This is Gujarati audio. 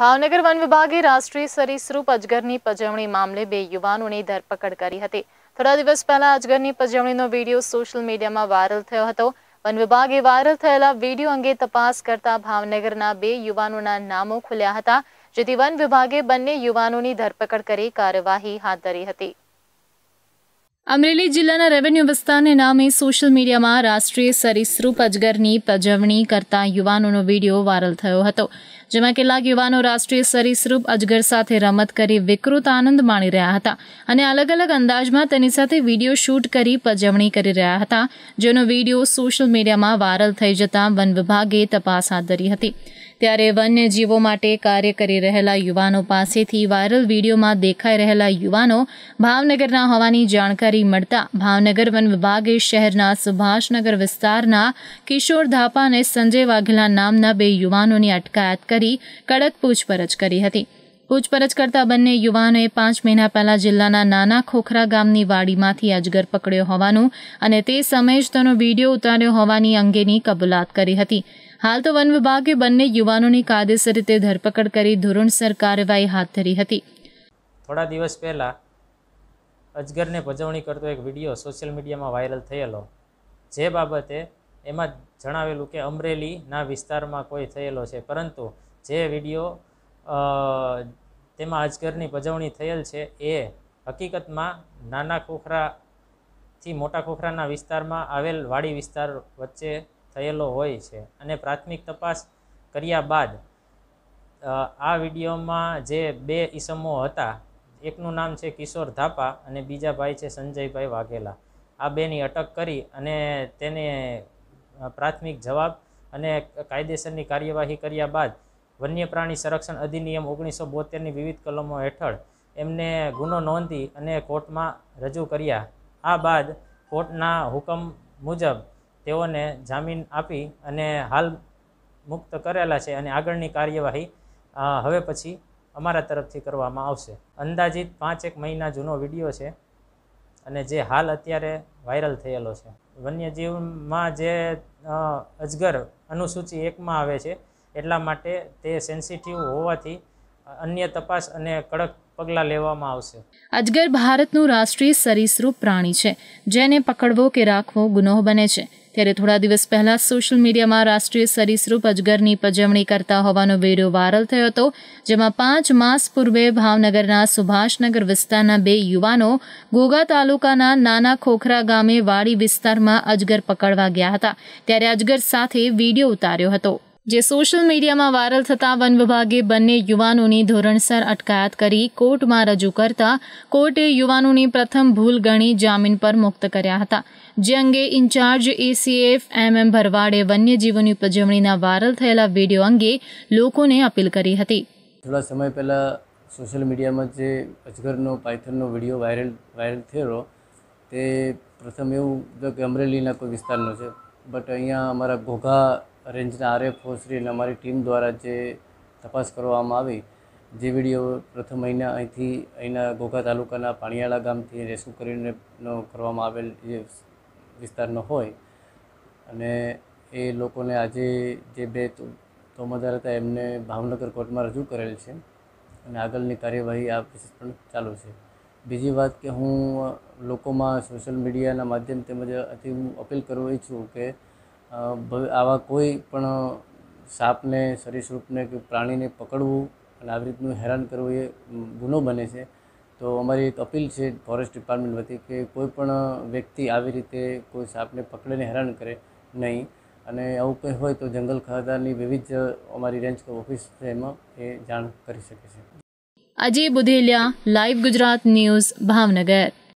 ભાવનગર વન વિભાગે રાષ્ટ્રીય સરીસૃપ અજગરની પજવણી મામલે બે યુવાનોની ધરપકડ કરી હતી થોડા દિવસ પહેલા અજગરની પજવણીનો વિડીયો સોશિયલ મીડિયામાં વાયરલ થયો હતો વન વિભાગે વાયરલ થયેલા વિડીયો અંગે તપાસ કરતા ભાવનગરના બે યુવાનોના નામો ખુલ્યા હતા જેથી વન વિભાગે બંને યુવાનોની ધરપકડ કરી કાર્યવાહી હાથ ધરી હતી અમરેલી જિલ્લાના રેવન્યુ વિસ્તારને નામે સોશિયલ મીડિયામાં રાષ્ટ્રીય સરિસૃપ અજગરની પજવણી કરતા યુવાનોનો વિડીયો વાયરલ થયો હતો જેમાં કેટલાક યુવાનો રાષ્ટ્રીય સરિસૃપ અજગર સાથે રમત કરી વિકૃત આનંદ માણી રહ્યા હતા અને અલગ અલગ અંદાજમાં તેની સાથે વિડીયો શૂટ કરી પજવણી કરી રહ્યા હતા જેનો વિડીયો સોશિયલ મીડિયામાં વાયરલ થઈ જતાં વન વિભાગે તપાસ હાથ ધરી હતી ત્યારે વન્યજીવો માટે કાર્ય કરી રહેલા યુવાનો પાસેથી વાયરલ વિડીયોમાં દેખાઈ રહેલા યુવાનો ભાવનગરના હોવાની જાણકારી મળતા ભાવનગર વન વિભાગે શહેરના સુભાષનગર વિસ્તારના કિશોર ધાપા અને સંજય વાઘેલા નામના બે યુવાનોની અટકાયત કરી કડક પૂછપરછ કરી હતી પૂછપરછ કરતા બંને યુવાનોએ પાંચ મહિના પહેલા જિલ્લાના નાના ખોખરા ગામની વાડીમાંથી અજગર પકડ્યો હોવાનું અને તે સમયે જ તેનો વિડીયો ઉતાર્યો હોવાની અંગેની કબૂલાત કરી હતી હાલ તો વન વિભાગે બંને યુવાનોની કાયદેસર રીતે ધરપકડ કરી ધોરણસર કાર્યવાહી હાથ ધરી હતી થોડા દિવસ પહેલાં અજગરને ભજવણી કરતો એક વિડીયો સોશિયલ મીડિયામાં વાયરલ થયેલો જે બાબતે એમાં જણાવેલું કે અમરેલીના વિસ્તારમાં કોઈ થયેલો છે પરંતુ જે વિડીયો તેમાં અજગરની ભજવણી થયેલ છે એ હકીકતમાં નાના ખોખરાથી મોટા ખોખરાના વિસ્તારમાં આવેલ વાડી વિસ્તાર વચ્ચે થયેલો હોય છે અને પ્રાથમિક તપાસ કર્યા બાદ આ વિડીયોમાં જે બે ઈસમો હતા એકનું નામ છે કિશોર ધાપા અને બીજા ભાઈ છે સંજયભાઈ વાઘેલા આ બેની અટક કરી અને તેને પ્રાથમિક જવાબ અને કાયદેસરની કાર્યવાહી કર્યા બાદ વન્ય પ્રાણી સંરક્ષણ અધિનિયમ ઓગણીસો બોતેરની વિવિધ કલમો હેઠળ એમને ગુનો નોંધી અને કોર્ટમાં રજૂ કર્યા આ બાદ કોર્ટના હુકમ મુજબ તેઓને જામીન આપી અને હાલ મુક્ત કરેલા છે અને આગળની કાર્યવાહી હવે પછી અમારા તરફથી કરવામાં આવશે અંદાજિત પાંચેક મહિના જૂનો વિડીયો છે અને જે હાલ અત્યારે વાયરલ થયેલો છે વન્યજીવમાં જે અજગર અનુસૂચિ એકમાં આવે છે એટલા માટે તે સેન્સિટિવ હોવાથી અન્ય તપાસ અને કડક પગલાં લેવામાં આવશે અજગર ભારતનું રાષ્ટ્રીય સરીસૃપ પ્રાણી છે જેને પકડવો કે રાખવો ગુનો બને છે ત્યારે થોડા દિવસ પહેલાં સોશિયલ મીડિયામાં રાષ્ટ્રીય સરીસૃપ અજગરની પજવણી કરતા હોવાનો વિડીયો વાયરલ થયો હતો જેમાં પાંચ માસ પૂર્વે ભાવનગરના સુભાષનગર વિસ્તારના બે યુવાનો ગોગા તાલુકાના નાના ખોખરા ગામે વાડી વિસ્તારમાં અજગર પકડવા ગયા હતા ત્યારે અજગર સાથે વિડીયો ઉતાર્યો હતો જે સોશિયલ મીડિયામાં વાયરલ થતાં વન વિભાગે બંને યુવાનોની ધોરણસર અટકાયત કરી કોર્ટમાં રજૂ કરતા કોર્ટે યુવાનોની પ્રથમ ભૂલ ગણી જામીન પર મુક્ત કર્યા હતા જે અંગે ઇન્ચાર્જ એસીએફ એમ એમ ભરવાડે વન્યજીવોની ઉપજવણીના વાયરલ થયેલા વિડીયો અંગે લોકોને અપીલ કરી હતી થોડા સમય પહેલાં સોશિયલ મીડિયામાં જે અજગરનો પાયથનનો વિડીયો વાયરલ વાયરલ થયેલો તે પ્રથમ એવું કે અમરેલીના કોઈ વિસ્તારનો છે બટ અહીંયા અમારા ઘોઘા રેન્જના આરએફઓ શ્રી અને અમારી ટીમ દ્વારા જે તપાસ કરવામાં આવી જે વિડીયો પ્રથમ અહીંના અહીંથી અહીંના ઘોઘા તાલુકાના પાણીયાળા ગામથી રેસ્ક્યુ કરીને કરવામાં આવેલ જે વિસ્તારનો હોય અને એ લોકોને આજે જે બે તોમદાર હતા એમને ભાવનગર કોર્ટમાં રજૂ કરેલ છે અને આગળની કાર્યવાહી આ કેસીસ પણ ચાલુ છે બીજી વાત કે હું લોકોમાં સોશિયલ મીડિયાના માધ્યમ તેમજ અતિ હું અપીલ કરવા ઈચ્છું કે આવા કોઈ પણ સાપને સરીસૃપને કે પ્રાણીને પકડવું અને આવી રીતનું હેરાન કરવું એ ગુનો બને છે તો અમારી એક અપીલ છે ફોરેસ્ટ ડિપાર્ટમેન્ટ વતી કે કોઈ પણ વ્યક્તિ આવી રીતે કોઈ સાપને પકડીને હેરાન કરે નહીં અને આવું કંઈ હોય તો જંગલ ખાતાની વિવિધ અમારી રેન્જ ઓફિસ છે એમાં એ જાણ કરી શકે છે અજય બુધેલિયા લાઈવ ગુજરાત ન્યૂઝ ભાવનગર